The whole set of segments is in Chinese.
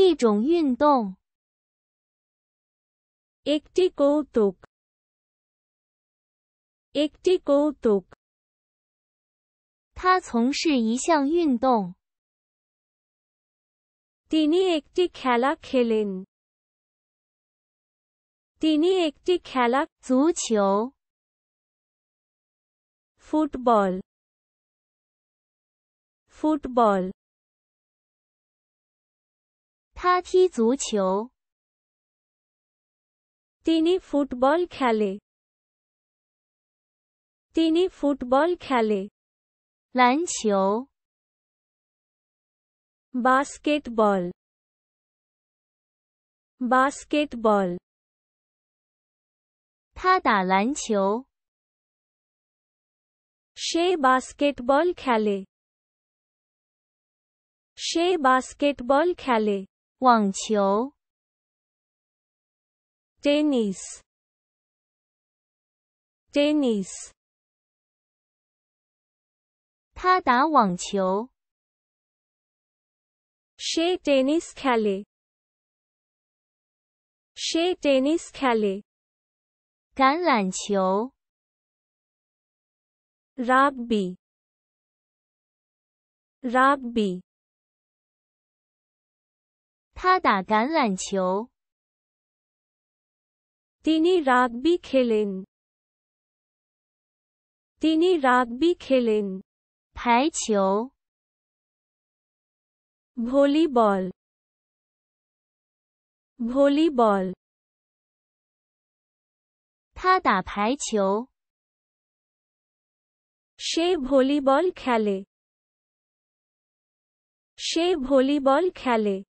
一种运动。একটি কৌতুক একটি কৌতুক তিনি একটি খেলা খেলেন তিনি একটি খেলা 足球 ফুটবল ফুটবল 他踢足球。তিনি ফুটবল খেলে তিনি ফুটবল খেলে বাস্কেটবল বাস্কেটবল সে বাস্কেটবল খেলে সে বাস্কেটবল খেলে 网球，tennis，tennis，他打网球。She tennis k e l l y She tennis k e l l y 橄榄球，rugby，rugby。他打橄榄球。他打橄榄球。他打排球。谁排球？谁排球？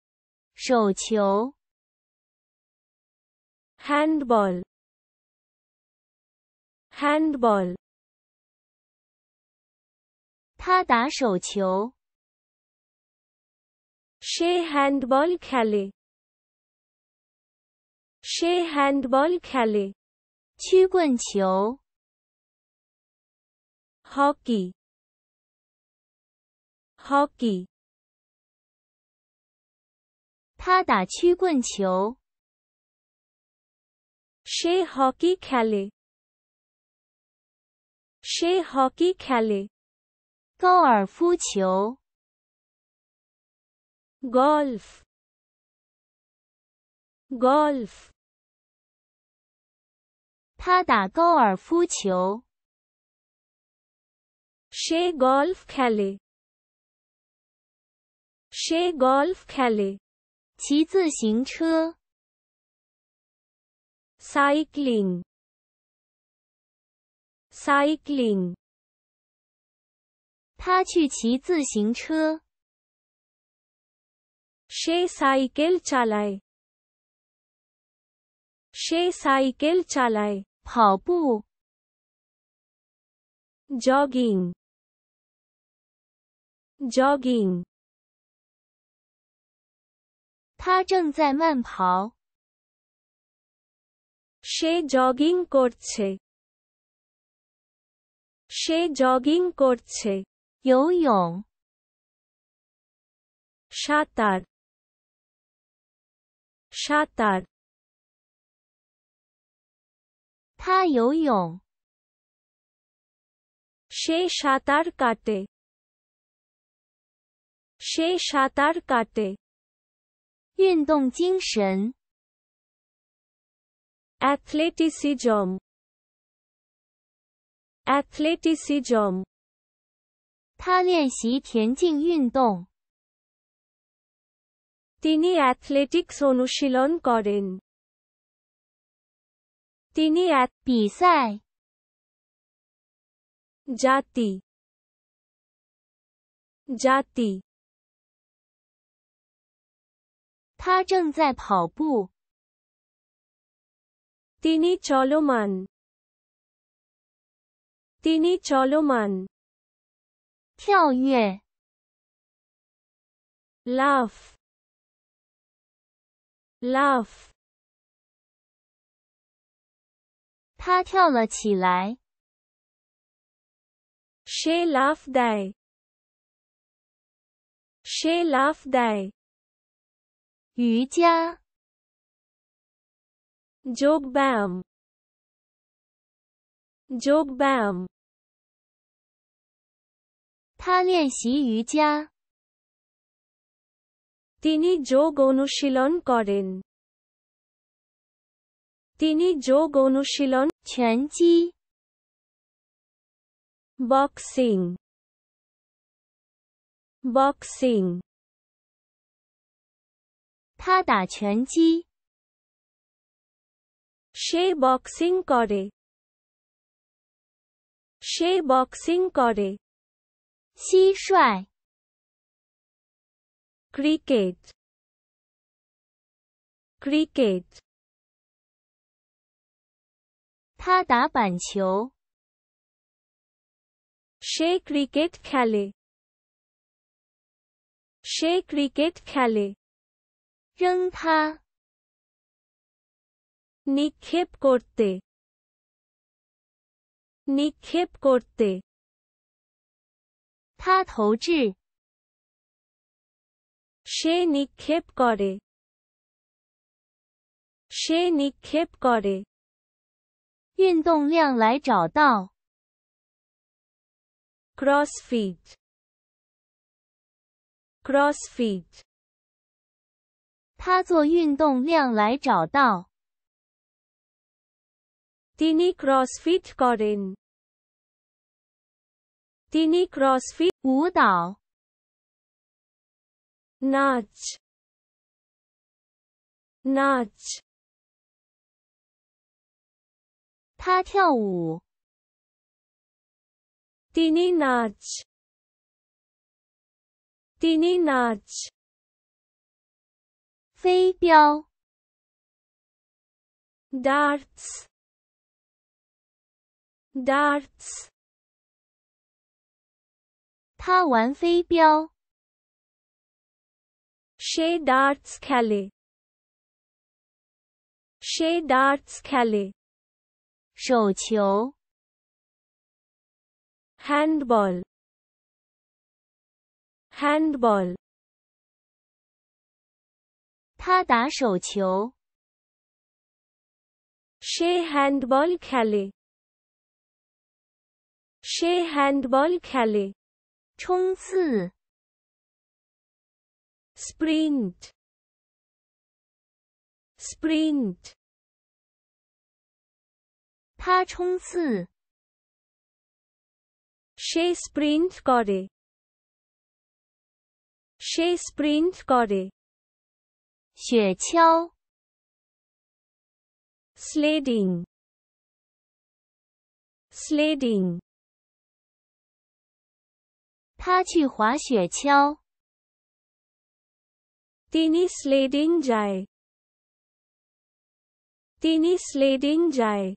手球。handball handball handball. 他打手球。she handball kelly she handball kelly hockey, hockey 他打曲棍球，she hockey k e l l y s h e hockey k e l l y 高尔夫球，golf，golf。他打高尔夫球，she golf k e l l y s h e golf k e l l y 骑自行车，cycling，cycling。他去骑自行车，she cycles 来，she cycles 来，跑步，jogging，jogging。他正在慢跑。সে jogging করছে সে জগিং করছে ইয়ং সাঁতার সাঁতার ইয়ং সে সাঁতার কাটে সে সাঁতার কাটে 运动精神。athleticism，athleticism。他练习田径运动。Tini athleticsonu shilon korden。Tini a t h l 赛。Jati。Jati。他正在跑步。Tini chalu man。Tini chalu man。跳跃。l a u g h l a u g h 他跳了起来。She l a u g h e die。She l a u g h e die。瑜伽 যোগ ব্যায়াম যোগ ব্যায়াম তিনি যোগ অনুশীলন করেন তিনি যোগ অনুশীলন ছেনচি boxing boxing 他打拳击。She boxing o र े She boxing o र े蟋蟀。Cricket。Cricket。他打板球。She cricket ख a l े She cricket ख a l े扔他，尼克·布克特，尼克·布克特，他投掷，谁尼克·布克特，谁尼克·布克特，运动量来找到，CrossFit，CrossFit。他做运动量来找到。Tini CrossFit g o r i n Tini CrossFit 舞蹈。Nudge。Nudge。他跳舞。Tini Nudge。Tini Nudge。飞镖，darts darts，他玩飞镖。সে darts খেলে সে darts খেলে 手球 handball handball 他打手球。সে হ্যান্ডবল খেলে সে হ্যান্ডবল খেলে 冲刺 sprint sprint 他冲刺 সে স্প্রিন্ট করে সে স্প্রিন্ট করে 雪橇 s l e d d i n g s l e d d i n g 他去滑雪橇。Dennis l e d i n g jay，Dennis l e d i n g jay。